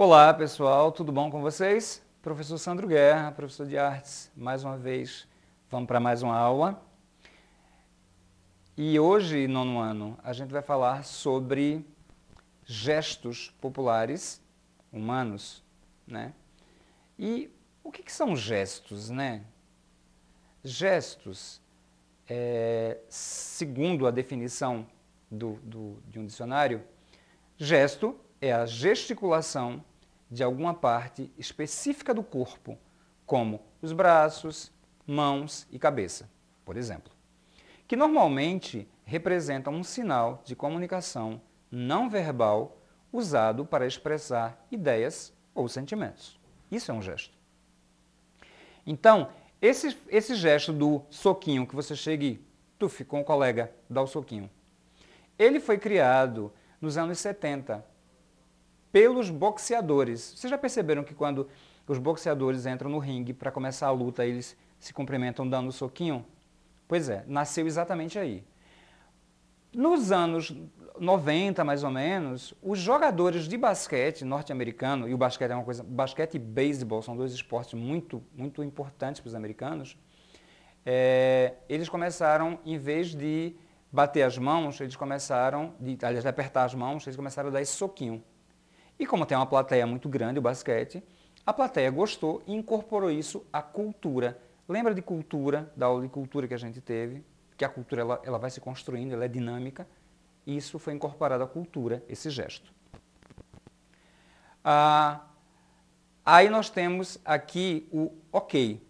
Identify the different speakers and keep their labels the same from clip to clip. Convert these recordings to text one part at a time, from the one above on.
Speaker 1: Olá pessoal, tudo bom com vocês? Professor Sandro Guerra, professor de artes, mais uma vez, vamos para mais uma aula. E hoje, nono ano, a gente vai falar sobre gestos populares humanos, né? E o que, que são gestos, né? Gestos, é, segundo a definição do, do, de um dicionário, gesto é a gesticulação de alguma parte específica do corpo, como os braços, mãos e cabeça, por exemplo, que normalmente representam um sinal de comunicação não verbal usado para expressar ideias ou sentimentos. Isso é um gesto. Então, esse, esse gesto do soquinho, que você chega e tuf, com o colega, dá o soquinho, ele foi criado nos anos 70 pelos boxeadores. Vocês já perceberam que quando os boxeadores entram no ringue para começar a luta, eles se cumprimentam dando um soquinho? Pois é, nasceu exatamente aí. Nos anos 90, mais ou menos, os jogadores de basquete norte-americano, e o basquete é uma coisa, basquete e beisebol são dois esportes muito, muito importantes para os americanos, é, eles começaram, em vez de bater as mãos, eles começaram, de, aliás, de apertar as mãos, eles começaram a dar esse soquinho. E como tem uma plateia muito grande, o basquete, a plateia gostou e incorporou isso à cultura. Lembra de cultura, da aula de cultura que a gente teve? Que a cultura ela, ela vai se construindo, ela é dinâmica. isso foi incorporado à cultura, esse gesto. Ah, aí nós temos aqui o ok.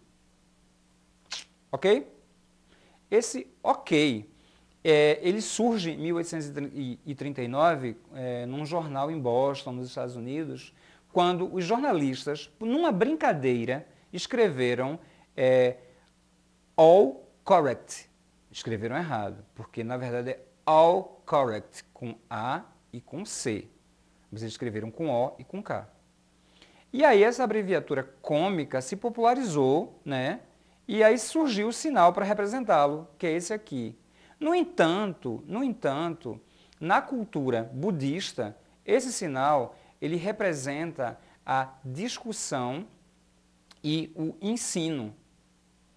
Speaker 1: Ok? Esse ok é, ele surge em 1839 é, num jornal em Boston, nos Estados Unidos, quando os jornalistas, numa brincadeira, escreveram é, all correct. Escreveram errado, porque na verdade é all correct, com A e com C. Mas eles escreveram com O e com K. E aí essa abreviatura cômica se popularizou, né? E aí surgiu o sinal para representá-lo, que é esse aqui, no entanto, no entanto, na cultura budista, esse sinal ele representa a discussão e o ensino,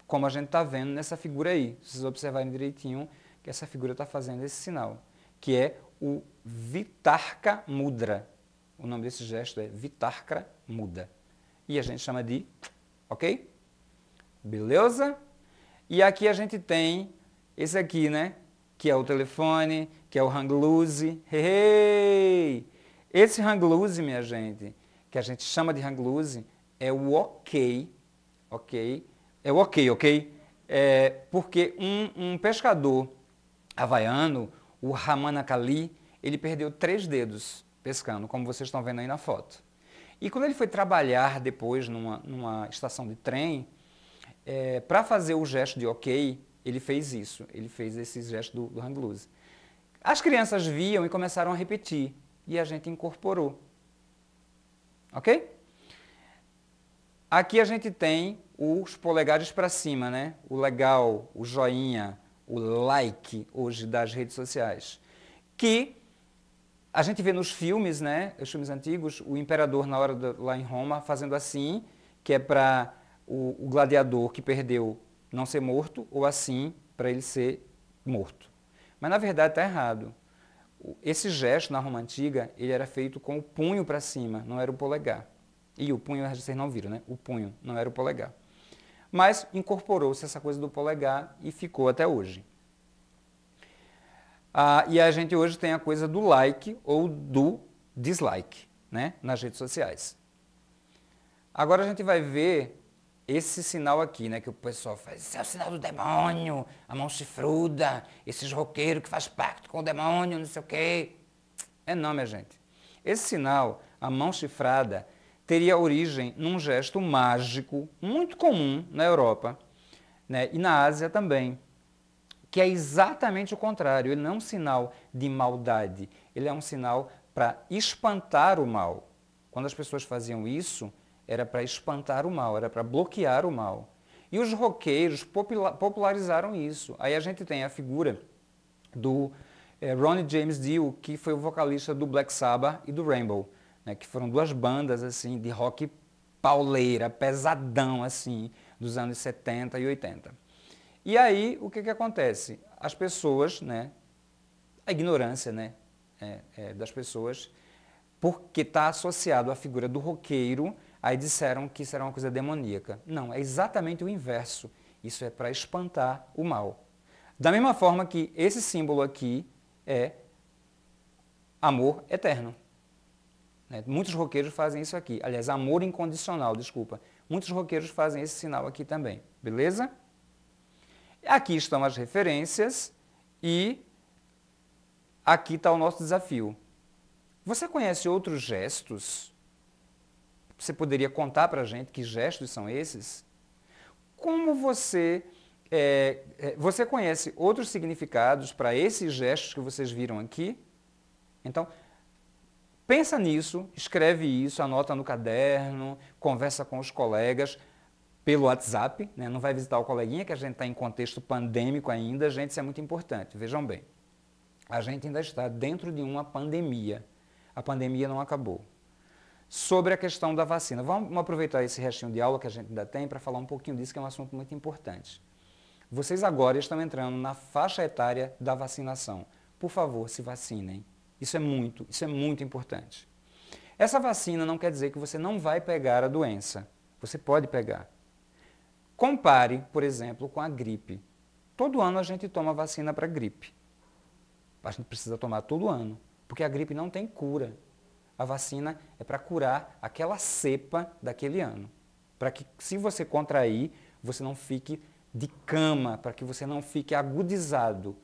Speaker 1: como a gente está vendo nessa figura aí. Se vocês observarem direitinho que essa figura está fazendo esse sinal, que é o Vitarka Mudra. O nome desse gesto é Vitarka muda E a gente chama de, ok? Beleza? E aqui a gente tem esse aqui, né? Que é o telefone, que é o hang loose. Hey! Esse hang loose, minha gente, que a gente chama de hang loose, é o ok, ok? É o ok, ok? É porque um, um pescador havaiano, o Ramana Kali, ele perdeu três dedos pescando, como vocês estão vendo aí na foto. E quando ele foi trabalhar depois numa, numa estação de trem, é, para fazer o gesto de ok, ele fez isso, ele fez esse gesto do, do hang loose. As crianças viam e começaram a repetir, e a gente incorporou. Ok? Aqui a gente tem os polegares para cima, né? O legal, o joinha, o like hoje das redes sociais. Que a gente vê nos filmes, né? Os filmes antigos, o imperador na hora do, lá em Roma fazendo assim, que é para o, o gladiador que perdeu não ser morto, ou assim para ele ser morto. Mas na verdade está errado. Esse gesto na Roma antiga ele era feito com o punho para cima, não era o polegar. E o punho vocês não viram, né? O punho não era o polegar. Mas incorporou-se essa coisa do polegar e ficou até hoje. Ah, e a gente hoje tem a coisa do like ou do dislike, né? Nas redes sociais. Agora a gente vai ver esse sinal aqui, né, que o pessoal faz, esse é o sinal do demônio, a mão chifruda, esses roqueiros que faz pacto com o demônio, não sei o quê. É não, minha gente. Esse sinal, a mão chifrada, teria origem num gesto mágico muito comum na Europa né, e na Ásia também, que é exatamente o contrário. Ele não é um sinal de maldade, ele é um sinal para espantar o mal. Quando as pessoas faziam isso, era para espantar o mal, era para bloquear o mal. E os roqueiros popularizaram isso. Aí a gente tem a figura do é, Ronnie James Dio, que foi o vocalista do Black Sabbath e do Rainbow, né, que foram duas bandas assim de rock pauleira, pesadão assim, dos anos 70 e 80. E aí, o que, que acontece? As pessoas, né, a ignorância né, é, é, das pessoas, porque está associado à figura do roqueiro, Aí disseram que isso era uma coisa demoníaca. Não, é exatamente o inverso. Isso é para espantar o mal. Da mesma forma que esse símbolo aqui é amor eterno. Né? Muitos roqueiros fazem isso aqui. Aliás, amor incondicional, desculpa. Muitos roqueiros fazem esse sinal aqui também. Beleza? Aqui estão as referências e aqui está o nosso desafio. Você conhece outros gestos você poderia contar para a gente que gestos são esses? Como você é, é você conhece outros significados para esses gestos que vocês viram aqui? Então, pensa nisso, escreve isso, anota no caderno, conversa com os colegas pelo WhatsApp, né? não vai visitar o coleguinha que a gente está em contexto pandêmico ainda, gente, isso é muito importante. Vejam bem, a gente ainda está dentro de uma pandemia. A pandemia não acabou sobre a questão da vacina. Vamos aproveitar esse restinho de aula que a gente ainda tem para falar um pouquinho disso, que é um assunto muito importante. Vocês agora estão entrando na faixa etária da vacinação. Por favor, se vacinem. Isso é muito, isso é muito importante. Essa vacina não quer dizer que você não vai pegar a doença. Você pode pegar. Compare, por exemplo, com a gripe. Todo ano a gente toma vacina para gripe. A gente precisa tomar todo ano, porque a gripe não tem cura. A vacina é para curar aquela cepa daquele ano. Para que, se você contrair, você não fique de cama, para que você não fique agudizado.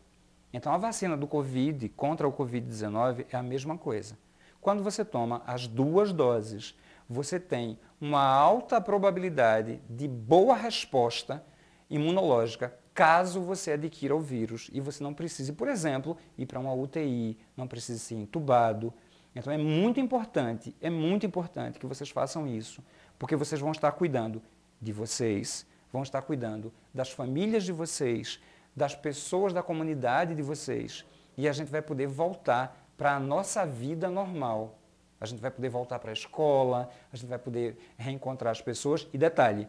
Speaker 1: Então, a vacina do Covid contra o Covid-19 é a mesma coisa. Quando você toma as duas doses, você tem uma alta probabilidade de boa resposta imunológica caso você adquira o vírus e você não precise, por exemplo, ir para uma UTI, não precise ser entubado, então é muito importante, é muito importante que vocês façam isso, porque vocês vão estar cuidando de vocês, vão estar cuidando das famílias de vocês, das pessoas da comunidade de vocês, e a gente vai poder voltar para a nossa vida normal. A gente vai poder voltar para a escola, a gente vai poder reencontrar as pessoas. E detalhe,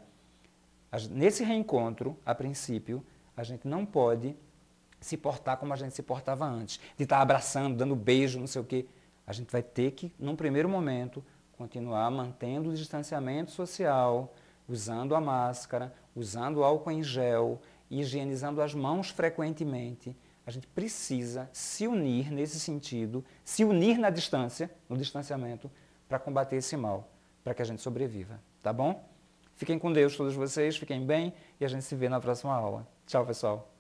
Speaker 1: nesse reencontro, a princípio, a gente não pode se portar como a gente se portava antes, de estar abraçando, dando beijo, não sei o quê a gente vai ter que, num primeiro momento, continuar mantendo o distanciamento social, usando a máscara, usando álcool em gel, higienizando as mãos frequentemente. A gente precisa se unir nesse sentido, se unir na distância, no distanciamento, para combater esse mal, para que a gente sobreviva, tá bom? Fiquem com Deus todos vocês, fiquem bem e a gente se vê na próxima aula. Tchau, pessoal.